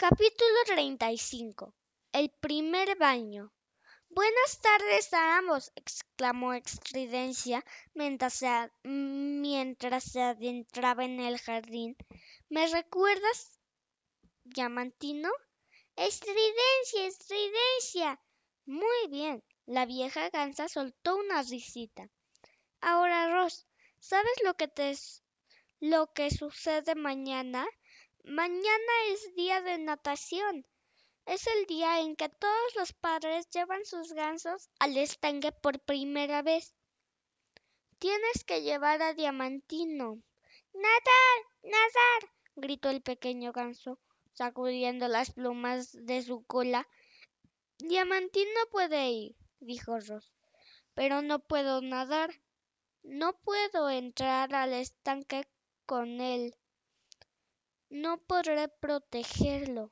Capítulo 35. El primer baño. Buenas tardes a ambos, exclamó Estridencia, mientras se, adentraba en el jardín. ¿Me recuerdas, Diamantino? Estridencia, estridencia. Muy bien. La vieja gansa soltó una risita. Ahora, Ros, ¿sabes lo que te lo que sucede mañana? Mañana es día de natación. Es el día en que todos los padres llevan sus gansos al estanque por primera vez. Tienes que llevar a Diamantino. ¡Nadar! ¡Nadar! gritó el pequeño ganso, sacudiendo las plumas de su cola. Diamantino puede ir, dijo Ross, pero no puedo nadar. No puedo entrar al estanque con él no podré protegerlo.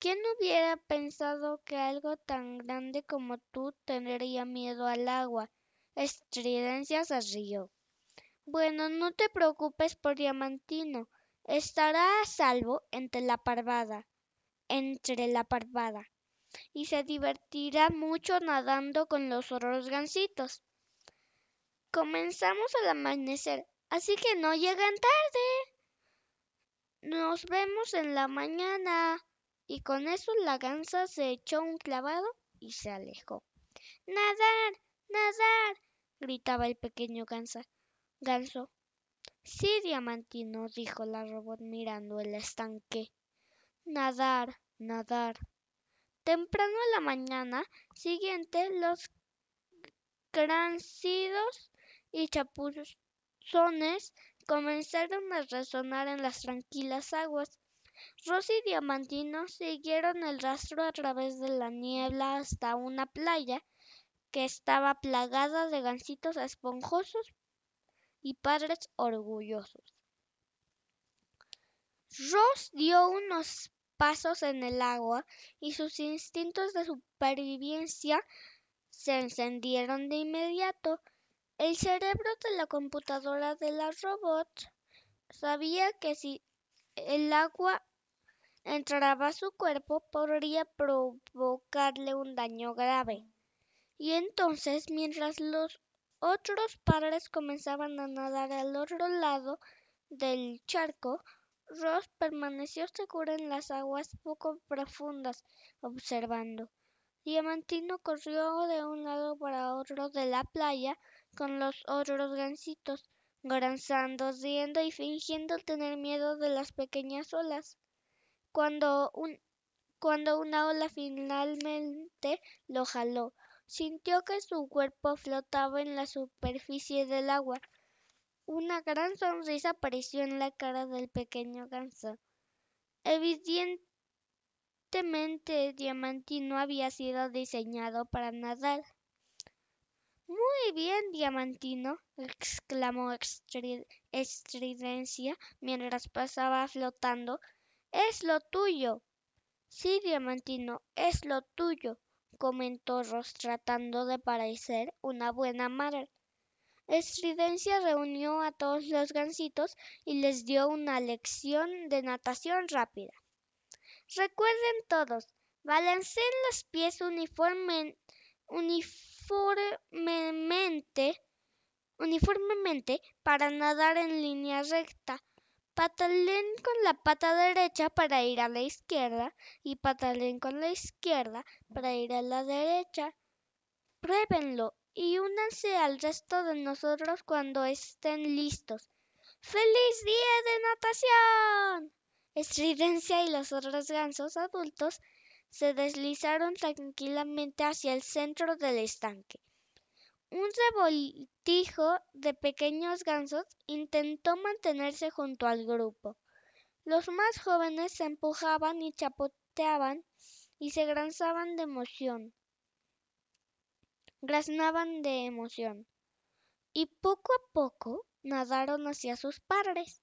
¿Quién hubiera pensado que algo tan grande como tú tendría miedo al agua? Estridencias se rió. Bueno, no te preocupes por Diamantino. Estará a salvo entre la parvada. Entre la parvada. Y se divertirá mucho nadando con los otros gansitos. Comenzamos al amanecer, así que no llegan tarde. Nos vemos en la mañana. Y con eso la gansa se echó un clavado y se alejó. ¡Nadar! ¡Nadar! gritaba el pequeño gansa. Ganso. Sí, Diamantino, dijo la robot mirando el estanque. Nadar, nadar. Temprano en la mañana siguiente, los crancidos y chapuzones comenzaron a resonar en las tranquilas aguas. Ross y Diamantino siguieron el rastro a través de la niebla hasta una playa que estaba plagada de gansitos esponjosos y padres orgullosos. Ross dio unos pasos en el agua y sus instintos de supervivencia se encendieron de inmediato. El cerebro de la computadora de la robot sabía que si el agua entraba a su cuerpo podría provocarle un daño grave. Y entonces, mientras los otros padres comenzaban a nadar al otro lado del charco, Ross permaneció segura en las aguas poco profundas, observando. Diamantino corrió de un lado para otro de la playa, con los otros gansitos, granzando, riendo y fingiendo tener miedo de las pequeñas olas. Cuando, cuando una ola finalmente lo jaló, sintió que su cuerpo flotaba en la superficie del agua. Una gran sonrisa apareció en la cara del pequeño ganso. Evidentemente, Diamantino había sido diseñado para nadar. Muy bien, Diamantino, exclamó Estridencia mientras pasaba flotando. Es lo tuyo. Sí, Diamantino, es lo tuyo, comentó Ross tratando de parecer una buena madre. Estridencia reunió a todos los gansitos y les dio una lección de natación rápida. Recuerden todos, balanceen los pies uniformemente uniformemente, uniformemente para nadar en línea recta. Pataleen con la pata derecha para ir a la izquierda y patalén con la izquierda para ir a la derecha. Pruébenlo y únanse al resto de nosotros cuando estén listos. ¡Feliz día de natación! Estridencia y los otros gansos adultos se deslizaron tranquilamente hacia el centro del estanque. Un revoltijo de pequeños gansos intentó mantenerse junto al grupo. Los más jóvenes se empujaban y chapoteaban y se granzaban de emoción. Graznaban de emoción. Y poco a poco nadaron hacia sus padres.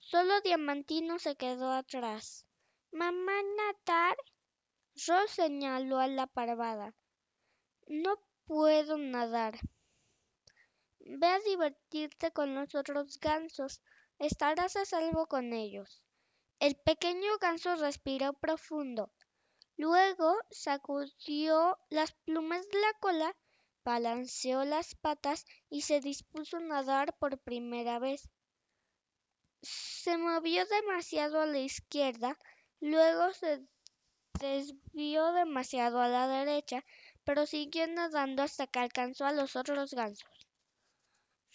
Solo Diamantino se quedó atrás. Mamá Natar Ross señaló a la parvada. No puedo nadar. Ve a divertirte con los otros gansos. Estarás a salvo con ellos. El pequeño ganso respiró profundo. Luego sacudió las plumas de la cola, balanceó las patas y se dispuso a nadar por primera vez. Se movió demasiado a la izquierda, luego se desvió demasiado a la derecha, pero siguió nadando hasta que alcanzó a los otros gansos.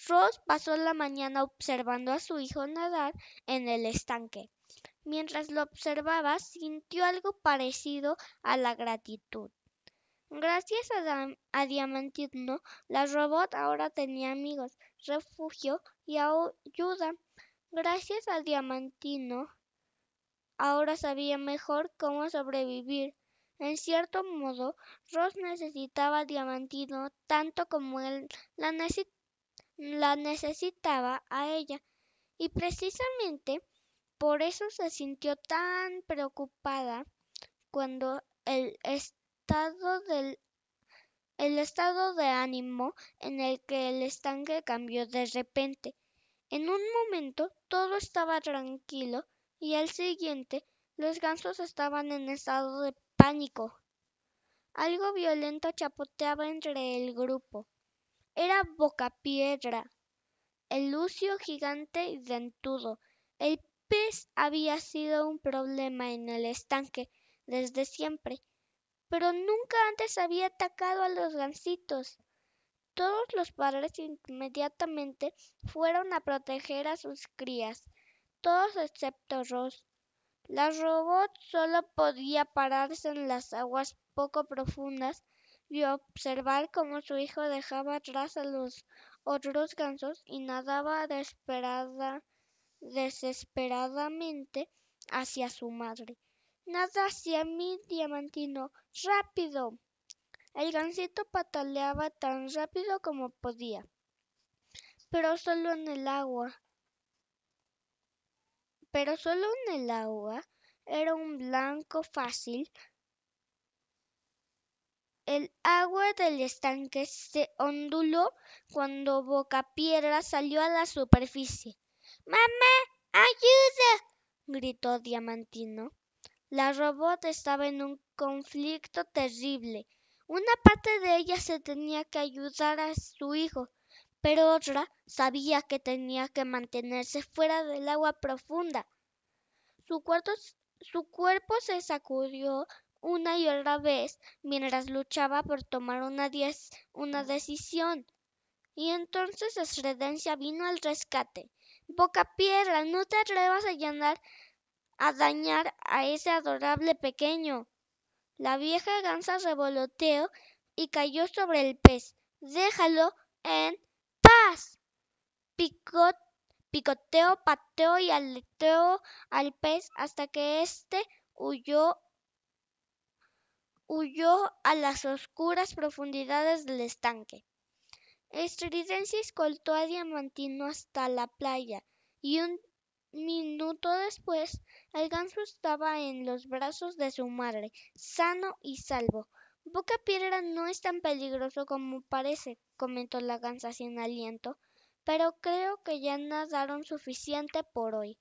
Ross pasó la mañana observando a su hijo nadar en el estanque. Mientras lo observaba, sintió algo parecido a la gratitud. Gracias a, a, Diamantino, la robot ahora tenía amigos, refugio y ayuda. Gracias a Diamantino, Ahora sabía mejor cómo sobrevivir. En cierto modo, Ross necesitaba Diamantino tanto como él la, necesitaba a ella. Y precisamente por eso se sintió tan preocupada cuando el estado el estado de ánimo en el que el estanque cambió de repente. En un momento todo estaba tranquilo y al siguiente los gansos estaban en estado de pánico. Algo violento chapoteaba entre el grupo. Era Bocapiedra, el lucio gigante y dentudo. El pez había sido un problema en el estanque desde siempre, pero nunca antes había atacado a los gansitos. Todos los padres inmediatamente fueron a proteger a sus crías todos excepto Ross. La robot solo podía pararse en las aguas poco profundas y observar cómo su hijo dejaba atrás a los otros gansos y nadaba desesperada, desesperadamente hacia su madre. Nada hacia mí, diamantino. Rápido. El gansito pataleaba tan rápido como podía, pero solo en el agua pero solo en el agua era un blanco fácil. El agua del estanque se onduló cuando Boca Piedra salió a la superficie. ¡Mamá! ¡Ayuda! gritó Diamantino. La robot estaba en un conflicto terrible. Una parte de ella se tenía que ayudar a su hijo, pero otra sabía que tenía que mantenerse fuera del agua profunda. Su, cuerpo se sacudió una y otra vez mientras luchaba por tomar una, decisión. Y entonces Esredencia vino al rescate. Boca Piedra, no te atrevas a llenar, a dañar a ese adorable pequeño. La vieja gansa revoloteó y cayó sobre el pez. Déjalo en Picoteó, pateó y aleteó al pez hasta que éste huyó, huyó a las oscuras profundidades del estanque. Estridensis escoltó a Diamantino hasta la playa y un minuto después el ganso estaba en los brazos de su madre, sano y salvo. Boca Piedra no es tan peligroso como parece, comentó la gansa sin aliento, pero creo que ya nadaron suficiente por hoy.